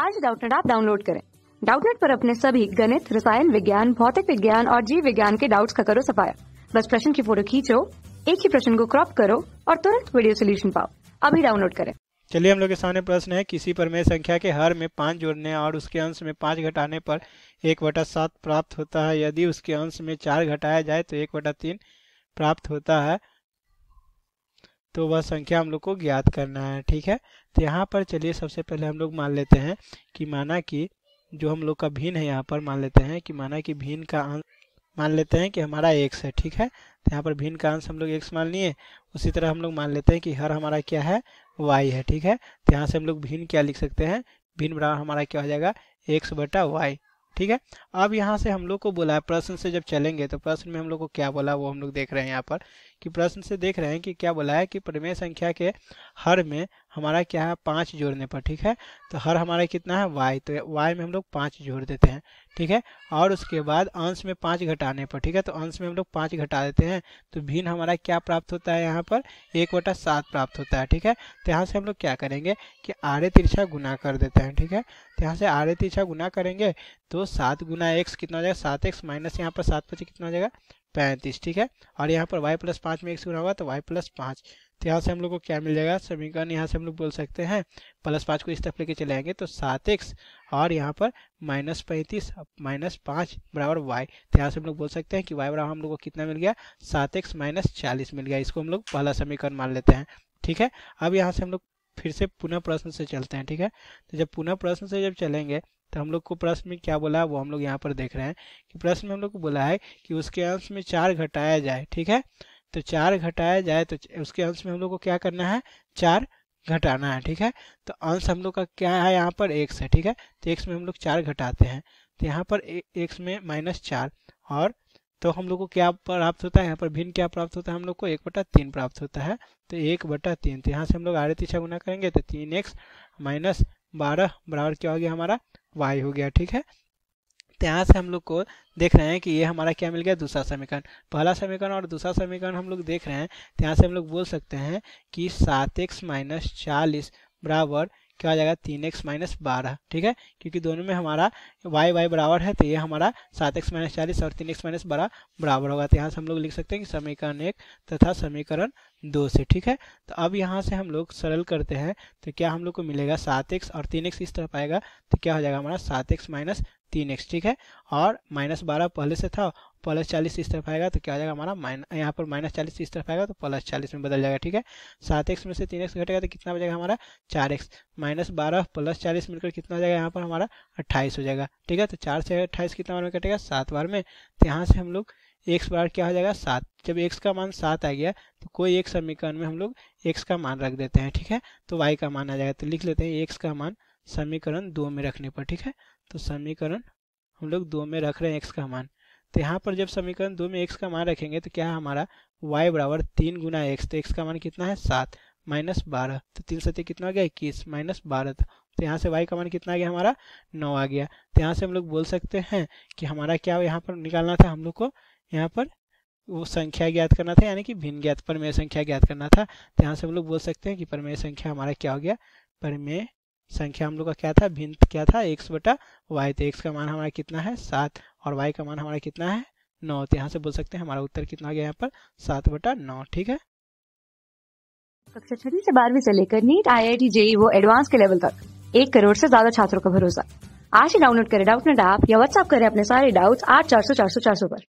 आज डाउटनेट आप डाउनलोड करें डाउटनेट पर अपने सभी गणित रसायन विज्ञान भौतिक विज्ञान और जीव विज्ञान के डाउट्स का करो सफाया बस प्रश्न की फोटो खींचो एक ही प्रश्न को क्रॉप करो और तुरंत वीडियो सोल्यूशन पाओ अभी डाउनलोड करें चलिए हम लोग के सामने प्रश्न है किसी परमेय संख्या के हर में पाँच जोड़ने और उसके अंश में पाँच घटाने पर एक बटा सात प्राप्त होता है यदि उसके अंश में चार घटाया जाए तो एक बटा तीन प्राप्त होता है तो वह संख्या हम लोग को ज्ञात करना है ठीक है तो यहाँ पर चलिए सबसे पहले हम लोग मान लेते हैं कि माना कि जो हम लोग का भिन्न है यहाँ पर मान लेते हैं कि माना कि भिन्न का अंश मान लेते हैं कि हमारा एक्स है ठीक है तो यहाँ पर भिन्न का अंश हम लोग एक्स मान लिए उसी तरह हम लोग मान लेते हैं कि हर हमारा क्या है वाई है ठीक है तो यहाँ से हम लोग भिन्न क्या लिख सकते हैं भिन्न बराबर हमारा क्या हो जाएगा एक्स बटा वाई ठीक है अब यहाँ से हम लोग को बोला है प्रश्न से जब चलेंगे तो प्रश्न में हम लोग को क्या बोला वो हम लोग देख रहे हैं यहाँ पर कि प्रश्न से देख रहे हैं कि क्या बोला है कि प्रमेय संख्या के हर में हमारा क्या है पाँच जोड़ने पर ठीक है तो हर हमारा कितना है वाई तो वाई में हम लोग पाँच जोड़ देते हैं ठीक है और उसके बाद अंश में पाँच घटाने पर ठीक है तो अंश में हम लोग पाँच घटा देते हैं तो भिन्न हमारा क्या प्राप्त होता है यहाँ पर एक वटा सात प्राप्त होता है ठीक है तो यहाँ से हम लोग क्या करेंगे कि आरे तिरछा गुना कर देते हैं ठीक है तो यहाँ से आरे तिरछा गुना करेंगे तो सात गुना एक्स कितना हो जाएगा सात एक्स माइनस यहाँ पर सात पच्चीस कितना हो जाएगा पैंतीस ठीक है और यहाँ पर वाई प्लस पाँच में एक से होगा तो वाई प्लस पाँच तो यहाँ से हम लोग को क्या मिल जाएगा समीकरण यहाँ से हम लोग बोल सकते हैं प्लस पाँच को इस तरफ लेके चले आएंगे तो सात एक्स और यहाँ पर माइनस पैंतीस माइनस पाँच बराबर वाई तो यहाँ से हम लोग बोल सकते हैं कि वाई बराबर हम लोग को कितना मिल गया सात एक्स माइनस चालीस मिल गया इसको हम लोग पहला समीकरण मान लेते हैं ठीक है अब यहाँ से हम लोग फिर से पुनः प्रश्न से चलते हैं ठीक है तो जब पुनः प्रश्न से जब चलेंगे तो हम लोग को प्रश्न में क्या बोला वो हम लोग यहाँ पर देख रहे हैं कि प्रश्न में हम लोग को बोला है कि उसके अंश में चार घटाया जाए ठीक है तो चार घटाया जाए तो उसके अंश में हम लोग को क्या करना है चार घटाना है ठीक है तो अंश हम लोग का क्या है यहाँ पर एक्स है ठीक है तो एक्स में हम लोग चार घटाते हैं तो यहाँ पर एक्स में माइनस चार और तो हम लोग को क्या प्राप्त होता है यहाँ पर भिन्न क्या प्राप्त होता है हम लोग को एक बटा तीन प्राप्त होता है तो एक बटा तीन तो यहाँ से हम लोग आर तीछा गुना करेंगे तो तीन एक्स माइनस बारह बराबर क्या हो गया हमारा वाई हो गया ठीक है तो यहाँ से हम लोग को देख रहे हैं कि ये हमारा क्या मिल गया दूसरा समीकरण पहला समीकरण और दूसरा समीकरण हम लोग देख रहे हैं तो यहाँ से हम लोग बोल सकते हैं कि सात एक्स माइनस चालीस बराबर क्या आ जाएगा तीन एक्स माइनस बारह ठीक है क्योंकि दोनों में हमारा वाई वाई बराबर है तो ये हमारा सात एक्स माइनस चालीस और तीन एक्स माइनस बारह बराबर होगा तो यहाँ से हम लोग लिख सकते हैं कि समीकरण एक तथा समीकरण दो से ठीक है तो अब यहाँ से हम लोग सरल करते हैं तो क्या हम लोग को मिलेगा सात एक्स और तीन एक्स इस तरफ आएगा तो क्या हो जाएगा हमारा सात एक्स माइनस तीन एक्स ठीक है और माइनस बारह पहले से था प्लस चालीस इस तरफ आएगा तो क्या हो जाएगा हमारा माइन यहाँ पर माइनस चालीस इस तरफ आएगा तो प्लस चालीस में बदल जाएगा ठीक है सात एक्स में से तीन एक्स घटेगा तो कितना बजेगा हमारा चार एक्स माइनस बारह प्लस चालीस मिलकर कितना हो जाएगा यहाँ पर हमारा अट्ठाईस हो जाएगा ठीक है तो चार से अट्ठाईस कितना बार में कटेगा सात बार में तो यहाँ से हम लोग एक्स बार क्या हो जाएगा सात जब एक्स का मान सात आ गया तो कोई एक समीकरण में हम लोग एक्स का मान रख देते हैं ठीक है तो वाई का मान आ जाएगा तो लिख लेते हैं एक्स का मान समीकरण दो में रखने पर ठीक है तो समीकरण हम लोग दो में रख रहे हैं एक्स का मान तो यहाँ पर जब समीकरण दो में एक्स का मान रखेंगे तो क्या हमारा वाई बराबर तीन गुना एक्स तो एक्स का मान कितना है सात माइनस बारह तो तीन सत्य कितना हो गया इक्कीस माइनस बारह तो यहाँ से वाई का मान कितना आ गया हमारा नौ आ गया तो यहाँ से हम लोग बोल सकते हैं कि हमारा क्या यहाँ पर निकालना था हम लोग को यहाँ पर वो संख्या ज्ञात करना था यानी कि भिन्न ज्ञात परमेय संख्या ज्ञात करना था तो यहाँ से हम लोग बोल सकते हैं कि परमेय संख्या हमारा क्या हो गया परमेय संख्या हम लोग का क्या था भिन्न क्या था एक्स बटा वाई तो एक्स का मान हमारा कितना है सात और वाई का मान हमारा कितना है नौ तो यहाँ से बोल सकते हैं हमारा उत्तर कितना गया यहाँ पर सात बटा नौ ठीक है कक्षा छठी से बारहवीं से लेकर NEET I I T JEE वो एडवांस के लेवल तक एक करोड़ से ज्यादा छात्रों का भरोसा आज ही डाउनलोड करें डाउट नेट ऐप या व्हाट्सअप करें अपने सारे डाउट्स आठ चार सौ चार सौ चार सौ पर